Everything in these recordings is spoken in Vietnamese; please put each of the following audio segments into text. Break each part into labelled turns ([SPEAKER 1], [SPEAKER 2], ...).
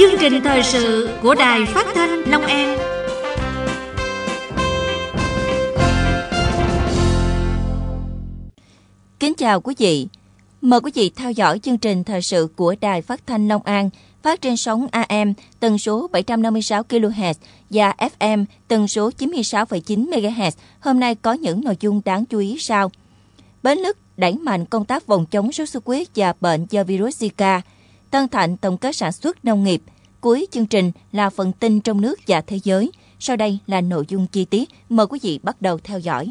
[SPEAKER 1] chương trình thời sự của đài phát thanh long an
[SPEAKER 2] kính chào quý vị mời quý vị theo dõi chương trình thời sự của đài phát thanh long an phát trên sóng AM tần số 756 kHz và FM tần số 96,9 MHz. Hôm nay có những nội dung đáng chú ý sau. Bến Lức đẩy mạnh công tác phòng chống sốt xuất huyết và bệnh do virus Zika – Tân Thạnh tổng kết sản xuất nông nghiệp. Cuối chương trình là phần tin trong nước và thế giới. Sau đây là nội dung chi tiết. Mời quý vị bắt đầu theo dõi.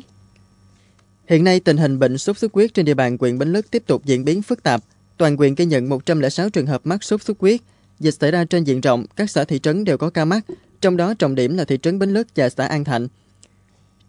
[SPEAKER 3] Hiện nay, tình hình bệnh sốt xuất huyết trên địa bàn huyện Bến Lức tiếp tục diễn biến phức tạp. Toàn huyện ghi nhận 106 trường hợp mắc sốt xuất huyết. Dịch xảy ra trên diện rộng, các xã thị trấn đều có ca mắc, trong đó trọng điểm là thị trấn Bến Lức và xã An Thạnh.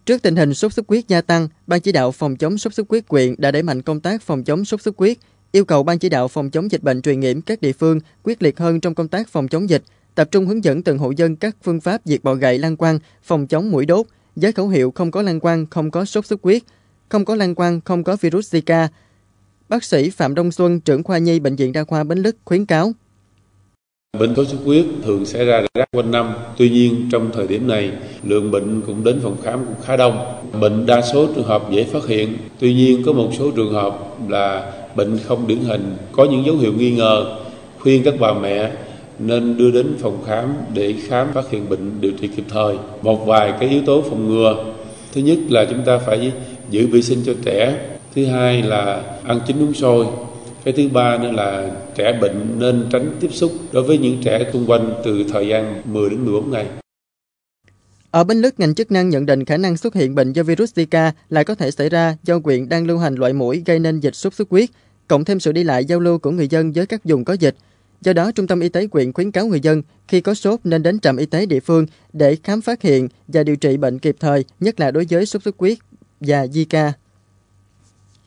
[SPEAKER 3] Trước tình hình sốt xuất huyết gia tăng, Ban chỉ đạo phòng chống sốt xuất huyết huyện đã đẩy mạnh công tác phòng chống sốt xuất huyết, yêu cầu Ban chỉ đạo phòng chống dịch bệnh truyền nhiễm các địa phương quyết liệt hơn trong công tác phòng chống dịch, tập trung hướng dẫn từng hộ dân các phương pháp diệt bọ gậy lăng quang, phòng chống mũi đốt, giới khẩu hiệu không có lăng quang, không có sốt xuất huyết, không có lăng quang, không có virus Zika. Bác sĩ Phạm Đông Xuân, trưởng khoa nhi Bệnh viện Đa khoa Bến Lức khuyến cáo. Bệnh sốt xuất huyết thường xảy ra rác quanh năm, tuy nhiên trong thời điểm này lượng bệnh cũng đến phòng khám cũng khá đông. Bệnh đa số trường hợp dễ phát hiện, tuy nhiên có một số trường hợp là bệnh không điển hình có những dấu hiệu nghi ngờ khuyên các bà mẹ nên đưa đến phòng khám để khám phát hiện bệnh điều trị kịp thời một vài cái yếu tố phòng ngừa thứ nhất là chúng ta phải giữ vệ sinh cho trẻ thứ hai là ăn chín uống sôi cái thứ ba nữa là trẻ bệnh nên tránh tiếp xúc đối với những trẻ xung quanh từ thời gian 10 đến 14 ngày ở Bến Lức, ngành chức năng nhận định khả năng xuất hiện bệnh do virus Zika lại có thể xảy ra do quyện đang lưu hành loại mũi gây nên dịch sốt xuất huyết, cộng thêm sự đi lại giao lưu của người dân với các vùng có dịch. Do đó, Trung tâm Y tế quyện khuyến cáo người dân khi có sốt nên đến trạm y tế địa phương để khám phát hiện và điều trị bệnh kịp thời, nhất là đối với sốt xuất huyết và Zika.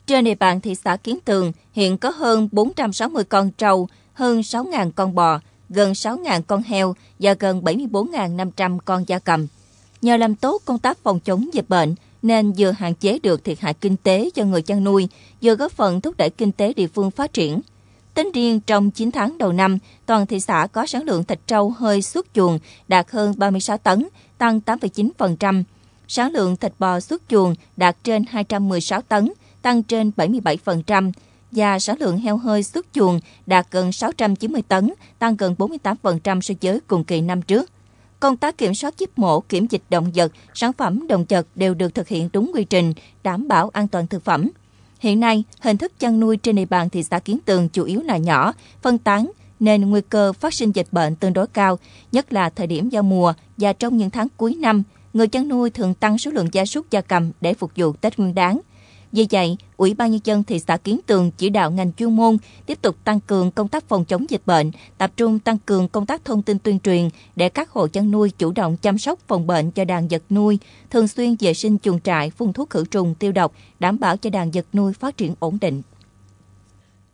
[SPEAKER 2] Trên địa bàn thị xã Kiến Tường, hiện có hơn 460 con trâu, hơn 6.000 con bò, gần 6.000 con heo và gần 74.500 con gia cầm. Nhờ làm tốt công tác phòng chống dịch bệnh, nên vừa hạn chế được thiệt hại kinh tế cho người chăn nuôi, vừa góp phần thúc đẩy kinh tế địa phương phát triển. Tính riêng trong 9 tháng đầu năm, toàn thị xã có sản lượng thịt trâu hơi xuất chuồng đạt hơn 36 tấn, tăng 8,9%. Sản lượng thịt bò xuất chuồng đạt trên 216 tấn, tăng trên 77% và sản lượng heo hơi xuất chuồng đạt gần 690 tấn, tăng gần 48% so với cùng kỳ năm trước. Công tác kiểm soát giết mổ, kiểm dịch động vật, sản phẩm động vật đều được thực hiện đúng quy trình, đảm bảo an toàn thực phẩm. Hiện nay, hình thức chăn nuôi trên địa bàn thị xã Kiến Tường chủ yếu là nhỏ, phân tán, nên nguy cơ phát sinh dịch bệnh tương đối cao, nhất là thời điểm giao mùa và trong những tháng cuối năm, người chăn nuôi thường tăng số lượng gia súc gia cầm để phục vụ Tết Nguyên đáng – vì vậy, Ủy ban Nhân dân thị xã Kiến Tường chỉ đạo ngành chuyên môn tiếp tục tăng cường công tác phòng chống dịch bệnh, tập trung tăng cường công tác thông tin tuyên truyền để các hộ chăn nuôi chủ động chăm sóc phòng bệnh cho đàn vật nuôi, thường xuyên vệ sinh chuồng trại, phun thuốc khử trùng tiêu độc, đảm bảo cho đàn vật nuôi phát triển ổn định.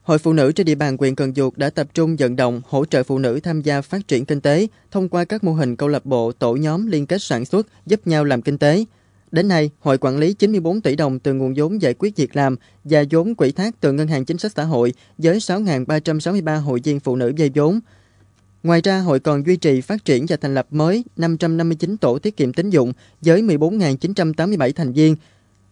[SPEAKER 3] Hội phụ nữ trên địa bàn huyện Cần Duộc đã tập trung vận động hỗ trợ phụ nữ tham gia phát triển kinh tế thông qua các mô hình câu lạc bộ, tổ nhóm liên kết sản xuất giúp nhau làm kinh tế – Đến nay, Hội quản lý 94 tỷ đồng từ nguồn vốn giải quyết việc làm và vốn quỹ thác từ Ngân hàng Chính sách Xã hội với 6.363 hội viên phụ nữ vay vốn. Ngoài ra, hội còn duy trì phát triển và thành lập mới 559 tổ tiết kiệm tín dụng với 14.987 thành viên.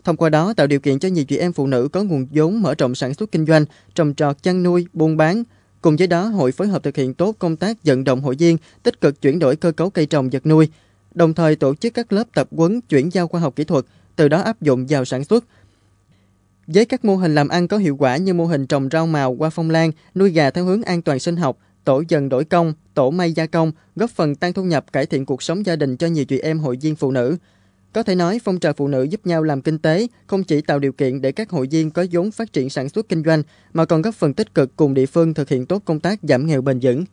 [SPEAKER 3] Thông qua đó tạo điều kiện cho nhiều chị em phụ nữ có nguồn vốn mở rộng sản xuất kinh doanh, trồng trọt, chăn nuôi, buôn bán. Cùng với đó, hội phối hợp thực hiện tốt công tác vận động hội viên, tích cực chuyển đổi cơ cấu cây trồng vật nuôi – đồng thời tổ chức các lớp tập huấn chuyển giao khoa học kỹ thuật, từ đó áp dụng vào sản xuất. Với các mô hình làm ăn có hiệu quả như mô hình trồng rau màu qua phong lan, nuôi gà theo hướng an toàn sinh học, tổ dần đổi công, tổ may gia công, góp phần tăng thu nhập cải thiện cuộc sống gia đình cho nhiều chị em hội viên phụ nữ. Có thể nói, phong trào phụ nữ giúp nhau làm kinh tế không chỉ tạo điều kiện để các hội viên có vốn phát triển sản xuất kinh doanh, mà còn góp phần tích cực cùng địa phương thực hiện tốt công tác giảm nghèo bền vững.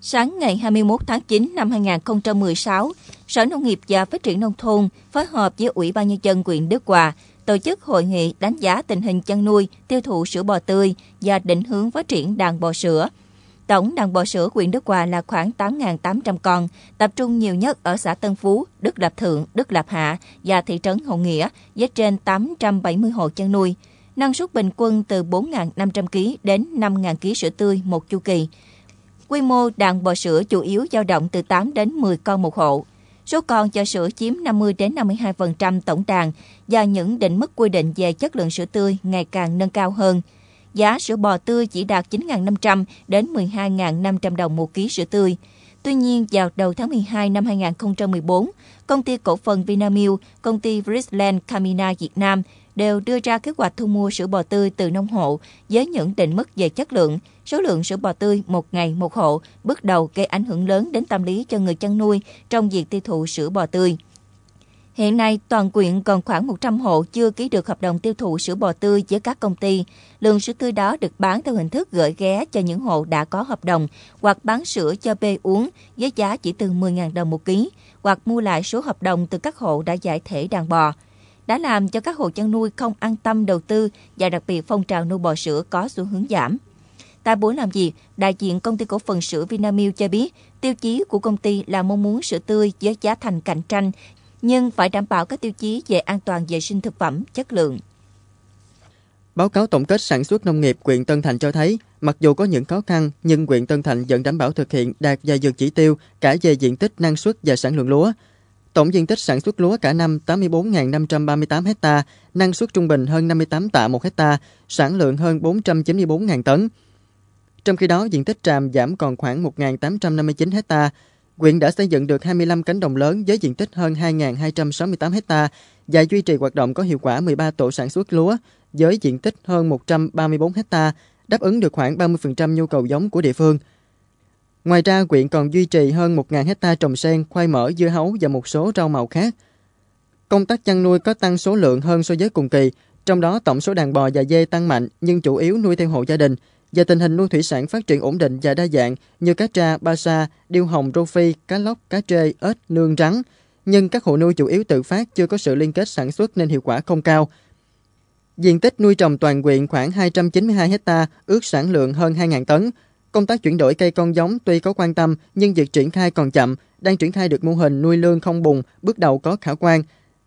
[SPEAKER 2] Sáng ngày 21 tháng 9 năm 2016, Sở Nông nghiệp và Phát triển Nông thôn phối hợp với Ủy ban Nhân dân huyện Đức Hòa tổ chức hội nghị đánh giá tình hình chăn nuôi, tiêu thụ sữa bò tươi và định hướng phát triển đàn bò sữa. Tổng đàn bò sữa huyện Đức Hòa là khoảng 8.800 con, tập trung nhiều nhất ở xã Tân Phú, Đức Lập Thượng, Đức Lập Hạ và thị trấn Hậu Nghĩa với trên 870 hộ chăn nuôi. Năng suất bình quân từ 4.500 kg đến 5.000 kg sữa tươi một chu kỳ. Quy mô đàn bò sữa chủ yếu dao động từ 8 đến 10 con một hộ. Số con cho sữa chiếm 50 đến 52% tổng đàn và những định mức quy định về chất lượng sữa tươi ngày càng nâng cao hơn. Giá sữa bò tươi chỉ đạt 9.500 đến 12.500 đồng một ký sữa tươi. Tuy nhiên, vào đầu tháng 12 năm 2014, công ty cổ phần Vinamilk, công ty Brisland Camina Việt Nam đều đưa ra kế hoạch thu mua sữa bò tươi từ nông hộ với những định mức về chất lượng, số lượng sữa bò tươi một ngày một hộ, bước đầu gây ảnh hưởng lớn đến tâm lý cho người chăn nuôi trong việc tiêu thụ sữa bò tươi. Hiện nay, toàn quyện còn khoảng 100 hộ chưa ký được hợp đồng tiêu thụ sữa bò tươi với các công ty. Lượng sữa tươi đó được bán theo hình thức gửi ghé cho những hộ đã có hợp đồng hoặc bán sữa cho bê uống với giá chỉ từ 10.000 đồng một ký hoặc mua lại số hợp đồng từ các hộ đã giải thể đàn bò đã làm cho các hộ chăn nuôi không an tâm đầu tư và đặc biệt phong trào nuôi bò sữa có xu hướng giảm. Tại buổi làm việc, đại diện công ty cổ phần sữa Vinamilk cho biết tiêu chí của công ty là mong muốn sữa tươi với giá thành cạnh tranh, nhưng phải đảm bảo các tiêu chí về an toàn vệ sinh thực phẩm, chất lượng.
[SPEAKER 3] Báo cáo tổng kết sản xuất nông nghiệp huyện Tân Thành cho thấy, mặc dù có những khó khăn, nhưng huyện Tân Thành vẫn đảm bảo thực hiện đạt và vượt chỉ tiêu cả về diện tích, năng suất và sản lượng lúa. Tổng diện tích sản xuất lúa cả năm 84.538 ha, năng suất trung bình hơn 58 tạ một hecta, sản lượng hơn 494.000 tấn. Trong khi đó, diện tích tràm giảm còn khoảng 1.859 ha. Quyện đã xây dựng được 25 cánh đồng lớn với diện tích hơn 2.268 ha, và duy trì hoạt động có hiệu quả 13 tổ sản xuất lúa với diện tích hơn 134 ha, đáp ứng được khoảng 30% nhu cầu giống của địa phương – Ngoài ra, quyện còn duy trì hơn 1.000 hecta trồng sen, khoai mỡ, dưa hấu và một số rau màu khác. Công tác chăn nuôi có tăng số lượng hơn so với cùng kỳ, trong đó tổng số đàn bò và dê tăng mạnh nhưng chủ yếu nuôi theo hộ gia đình và tình hình nuôi thủy sản phát triển ổn định và đa dạng như cá tra, ba sa, điêu hồng, rô phi, cá lóc, cá trê, ếch, nương rắn. Nhưng các hộ nuôi chủ yếu tự phát chưa có sự liên kết sản xuất nên hiệu quả không cao. Diện tích nuôi trồng toàn quyện khoảng 292 hecta, ước sản lượng hơn 2.000 tấn, Công tác chuyển đổi cây con giống tuy có quan tâm nhưng việc triển khai còn chậm, đang triển khai được mô hình nuôi lương không bùng, bước đầu có khả quan.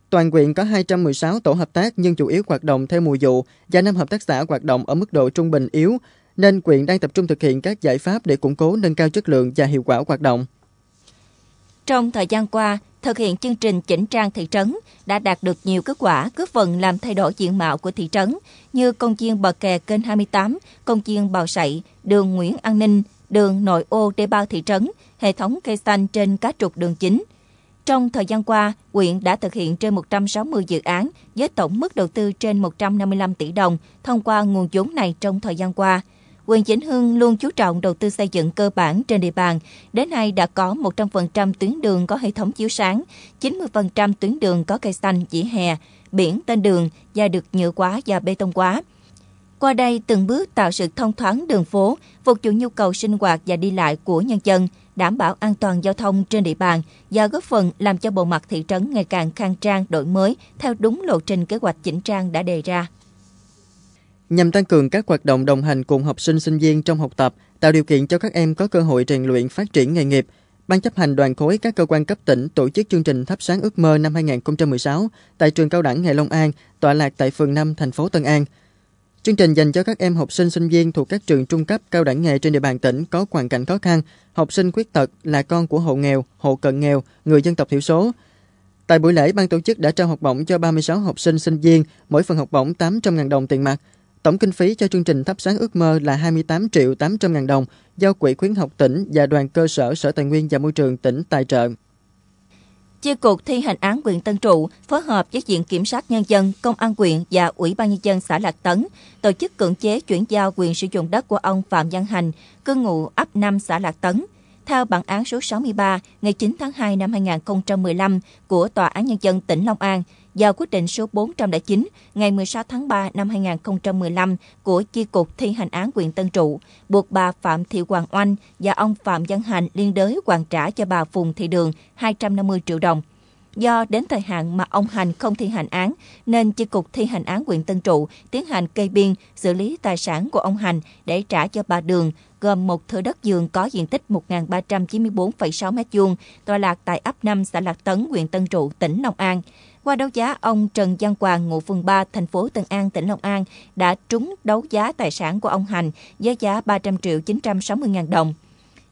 [SPEAKER 3] Toàn quyện có 216 tổ hợp tác nhưng chủ yếu hoạt động theo mùa vụ và năm hợp tác xã hoạt động ở mức độ trung bình yếu, nên quyện đang tập trung thực hiện các giải pháp để củng cố nâng cao chất lượng và hiệu quả hoạt động.
[SPEAKER 2] Trong thời gian qua, thực hiện chương trình chỉnh trang thị trấn đã đạt được nhiều kết quả góp phần làm thay đổi diện mạo của thị trấn như công viên bờ kè kênh 28, công viên Bào Sậy, đường Nguyễn An Ninh, đường nội ô đê bao thị trấn, hệ thống cây xanh trên các trục đường chính. Trong thời gian qua, huyện đã thực hiện trên 160 dự án với tổng mức đầu tư trên 155 tỷ đồng thông qua nguồn vốn này trong thời gian qua – Quận Vĩnh Hưng luôn chú trọng đầu tư xây dựng cơ bản trên địa bàn. Đến nay đã có 100% tuyến đường có hệ thống chiếu sáng, 90% tuyến đường có cây xanh, chỉ hè, biển, tên đường và được nhựa quá và bê tông quá. Qua đây, từng bước tạo sự thông thoáng đường phố, phục vụ nhu cầu sinh hoạt và đi lại của nhân dân, đảm bảo an toàn giao thông trên địa bàn và góp phần làm cho bộ mặt thị trấn ngày càng khang trang đổi mới theo đúng lộ trình kế hoạch chỉnh trang đã đề ra
[SPEAKER 3] nhằm tăng cường các hoạt động đồng hành cùng học sinh sinh viên trong học tập, tạo điều kiện cho các em có cơ hội rèn luyện phát triển nghề nghiệp. Ban chấp hành đoàn khối các cơ quan cấp tỉnh tổ chức chương trình thắp sáng ước mơ năm 2016 tại trường cao đẳng Hệ Long An, tọa lạc tại phường 5, thành phố Tân An. Chương trình dành cho các em học sinh sinh viên thuộc các trường trung cấp cao đẳng nghề trên địa bàn tỉnh có hoàn cảnh khó khăn, học sinh khuyết tật là con của hộ nghèo, hộ cận nghèo, người dân tộc thiểu số. Tại buổi lễ, ban tổ chức đã trao học bổng cho 36 học sinh sinh viên, mỗi phần học bổng 800.000 đồng tiền mặt. Tổng kinh phí cho chương trình thắp sáng ước mơ là 28 triệu 800 ngàn đồng do Quỹ khuyến học tỉnh và đoàn cơ sở Sở Tài nguyên và Môi trường tỉnh tài trợ.
[SPEAKER 2] Chi cục thi hành án huyện Tân Trụ phối hợp với Viện Kiểm sát Nhân dân, Công an huyện và Ủy ban Nhân dân xã Lạc Tấn tổ chức cưỡng chế chuyển giao quyền sử dụng đất của ông Phạm Văn Hành, cư ngụ ấp 5 xã Lạc Tấn – theo bản án số 63 ngày 9 tháng 2 năm 2015 của Tòa án Nhân dân tỉnh Long An và quyết định số 409 ngày 16 tháng 3 năm 2015 của Chi cục thi hành án quyền Tân Trụ, buộc bà Phạm Thị Hoàng Oanh và ông Phạm Văn Hành liên đới hoàn trả cho bà Phùng Thị Đường 250 triệu đồng. Do đến thời hạn mà ông Hành không thi hành án, nên Chi cục thi hành án huyện Tân Trụ tiến hành cây biên xử lý tài sản của ông Hành để trả cho bà Đường gồm một thửa đất vườn có diện tích 1.394,6 m2, tọa lạc tại ấp 5 xã Lạc Tấn, huyện Tân Trụ, tỉnh Long An. Qua đấu giá, ông Trần Văn Hoàng, ngụ phường 3, thành phố Tân An, tỉnh Long An đã trúng đấu giá tài sản của ông Hành với giá 300 triệu 960 ngàn đồng.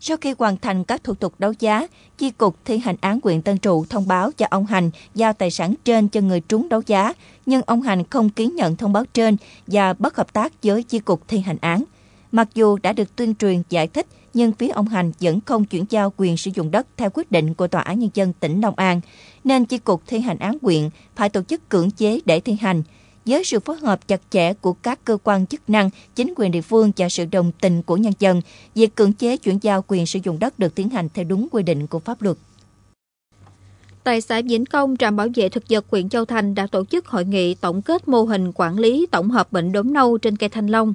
[SPEAKER 2] Sau khi hoàn thành các thủ tục đấu giá, Chi cục thi hành án huyện Tân Trụ thông báo cho ông Hành giao tài sản trên cho người trúng đấu giá, nhưng ông Hành không ký nhận thông báo trên và bất hợp tác với Chi cục thi hành án. Mặc dù đã được tuyên truyền giải thích, nhưng phía ông Hành vẫn không chuyển giao quyền sử dụng đất theo quyết định của Tòa án Nhân dân tỉnh Long An, nên Chi cục thi hành án quyện phải tổ chức cưỡng chế để thi hành. Với sự phối hợp chặt chẽ của các cơ quan chức năng, chính quyền địa phương và sự đồng tình của nhân dân, việc cưỡng chế chuyển giao quyền sử dụng đất được tiến hành theo đúng quy định của pháp
[SPEAKER 1] luật tại xã Vĩnh Công, trạm bảo vệ thực vật huyện Châu Thành đã tổ chức hội nghị tổng kết mô hình quản lý tổng hợp bệnh đốm nâu trên cây thanh long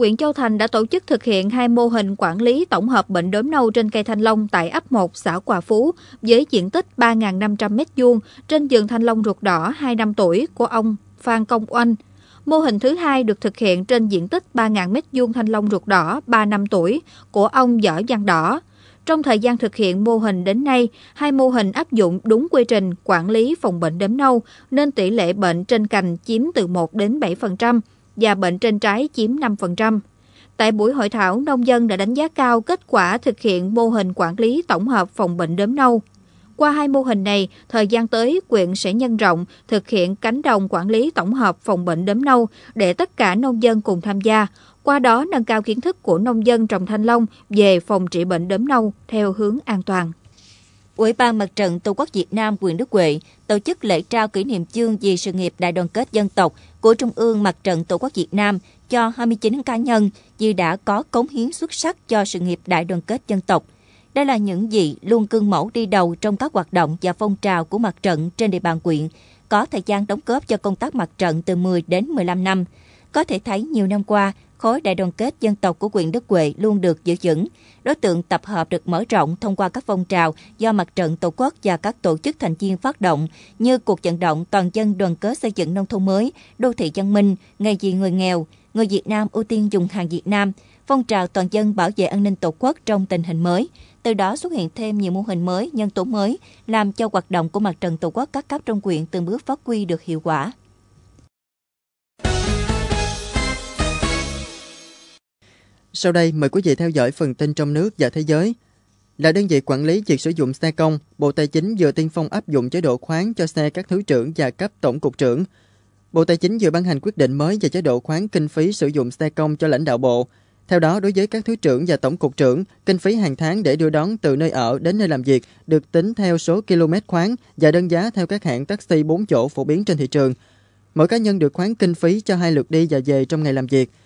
[SPEAKER 1] huyện Châu Thành đã tổ chức thực hiện hai mô hình quản lý tổng hợp bệnh đốm nâu trên cây thanh long tại ấp 1 xã Quà Phú với diện tích 3.500 m2 trên vườn thanh long ruột đỏ 2 năm tuổi của ông Phan Công Oanh. Mô hình thứ hai được thực hiện trên diện tích 3.000 m2 thanh long ruột đỏ 3 năm tuổi của ông Võ Giang Đỏ. Trong thời gian thực hiện mô hình đến nay, hai mô hình áp dụng đúng quy trình quản lý phòng bệnh đốm nâu nên tỷ lệ bệnh trên cành chiếm từ 1 đến 7% và bệnh trên trái chiếm 5%. Tại buổi hội thảo, nông dân đã đánh giá cao kết quả thực hiện mô hình quản lý tổng hợp phòng bệnh đốm nâu. Qua hai mô hình này, thời gian tới, quyện sẽ nhân rộng, thực hiện cánh đồng quản lý tổng hợp phòng bệnh đốm nâu để tất cả nông dân cùng tham gia, qua đó nâng cao kiến thức của nông dân trồng thanh long về phòng trị bệnh đốm nâu theo hướng an toàn. Ủy ban Mặt trận Tổ quốc Việt Nam quyền Đức Huệ tổ chức lễ trao kỷ niệm chương vì sự
[SPEAKER 2] nghiệp đại đoàn kết dân tộc của Trung ương Mặt trận Tổ quốc Việt Nam cho 29 cá nhân vì đã có cống hiến xuất sắc cho sự nghiệp đại đoàn kết dân tộc. Đây là những gì luôn cương mẫu đi đầu trong các hoạt động và phong trào của mặt trận trên địa bàn quyện, có thời gian đóng góp cho công tác mặt trận từ 10 đến 15 năm. Có thể thấy nhiều năm qua, khối đại đoàn kết dân tộc của quyền Đức Huệ luôn được giữ vững. Đối tượng tập hợp được mở rộng thông qua các phong trào do mặt trận Tổ quốc và các tổ chức thành viên phát động như cuộc vận động toàn dân đoàn kết xây dựng nông thôn mới, đô thị văn minh, ngày vì người nghèo, người Việt Nam ưu tiên dùng hàng Việt Nam, phong trào toàn dân bảo vệ an ninh Tổ quốc trong tình hình mới. Từ đó xuất hiện thêm nhiều mô hình mới, nhân tố mới, làm cho hoạt động của mặt trận Tổ quốc các cấp trong quyện từng bước phát huy được hiệu
[SPEAKER 3] quả. Sau đây mời quý vị theo dõi phần tin trong nước và thế giới. Là đơn vị quản lý việc sử dụng xe công, Bộ Tài chính vừa tiên phong áp dụng chế độ khoán cho xe các thứ trưởng và cấp tổng cục trưởng. Bộ Tài chính vừa ban hành quyết định mới về chế độ khoán kinh phí sử dụng xe công cho lãnh đạo bộ. Theo đó, đối với các thứ trưởng và tổng cục trưởng, kinh phí hàng tháng để đưa đón từ nơi ở đến nơi làm việc được tính theo số km khoán và đơn giá theo các hãng taxi 4 chỗ phổ biến trên thị trường. Mỗi cá nhân được khoán kinh phí cho hai lượt đi và về trong ngày làm việc –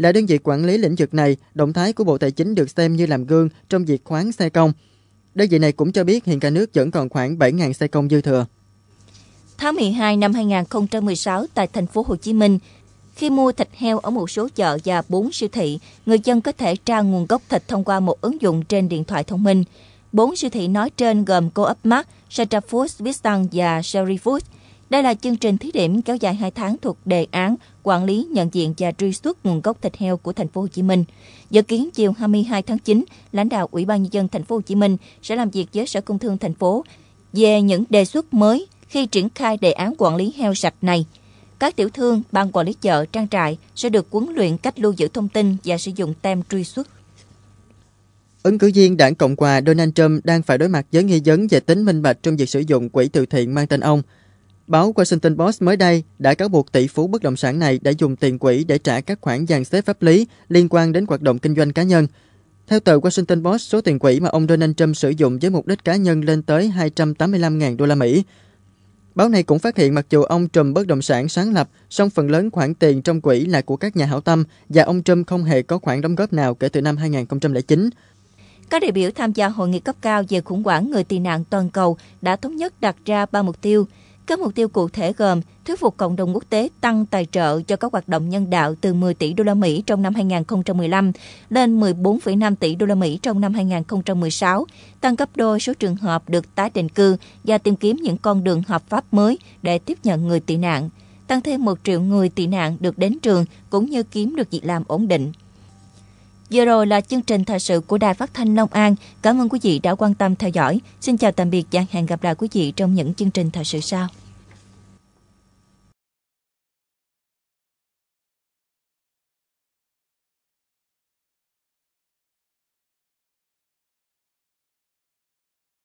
[SPEAKER 3] là đơn vị quản lý lĩnh vực này, động thái của Bộ Tài chính được xem như làm gương trong việc khoán xe công. Đơn vị này cũng cho biết hiện cả nước vẫn còn khoảng 7.000 xe công dư thừa.
[SPEAKER 2] Tháng 12 năm 2016 tại thành phố Hồ Chí Minh, khi mua thịt heo ở một số chợ và bốn siêu thị, người dân có thể tra nguồn gốc thịt thông qua một ứng dụng trên điện thoại thông minh. Bốn siêu thị nói trên gồm Co-op Mart, Satra Foods, Bistang và Sherry Food. Đây là chương trình thí điểm kéo dài 2 tháng thuộc đề án quản lý, nhận diện và truy xuất nguồn gốc thịt heo của thành phố Hồ Chí Minh. Dự kiến chiều 22 tháng 9, lãnh đạo Ủy ban nhân dân thành phố Hồ Chí Minh sẽ làm việc với Sở Công Thương thành phố về những đề xuất mới khi triển khai đề án quản lý heo sạch này. Các tiểu thương, ban quản lý chợ, trang trại sẽ được huấn luyện cách lưu giữ thông tin và sử dụng tem truy xuất.
[SPEAKER 3] Ứng cử viên đảng Cộng hòa Donald Trump đang phải đối mặt với nghi vấn về tính minh bạch trong việc sử dụng quỹ từ thiện mang tên ông – Báo Washington Post mới đây đã cáo buộc tỷ phú bất động sản này đã dùng tiền quỹ để trả các khoản dàn xếp pháp lý liên quan đến hoạt động kinh doanh cá nhân. Theo tờ Washington Post, số tiền quỹ mà ông Donald Trump sử dụng với mục đích cá nhân lên tới 285.000 đô la Mỹ. Báo này cũng phát hiện mặc dù ông Trump bất động sản sáng lập, song phần lớn khoản tiền trong quỹ là của các nhà hảo tâm và ông Trump không hề có khoản đóng góp nào kể từ năm 2009.
[SPEAKER 2] Các đại biểu tham gia hội nghị cấp cao về khủng hoảng người tị nạn toàn cầu đã thống nhất đặt ra ba mục tiêu – các mục tiêu cụ thể gồm thuyết phục cộng đồng quốc tế tăng tài trợ cho các hoạt động nhân đạo từ 10 tỷ đô la Mỹ trong năm 2015 lên 14,5 tỷ đô la Mỹ trong năm 2016, tăng gấp đôi số trường hợp được tái định cư và tìm kiếm những con đường hợp pháp mới để tiếp nhận người tị nạn, tăng thêm 1 triệu người tị nạn được đến trường cũng như kiếm được việc làm ổn định. Vừa rồi là chương trình thời sự của Đài Phát thanh Long An. Cảm ơn quý vị đã quan tâm theo dõi. Xin chào tạm biệt và hẹn gặp lại quý vị trong những chương trình thời sự sau.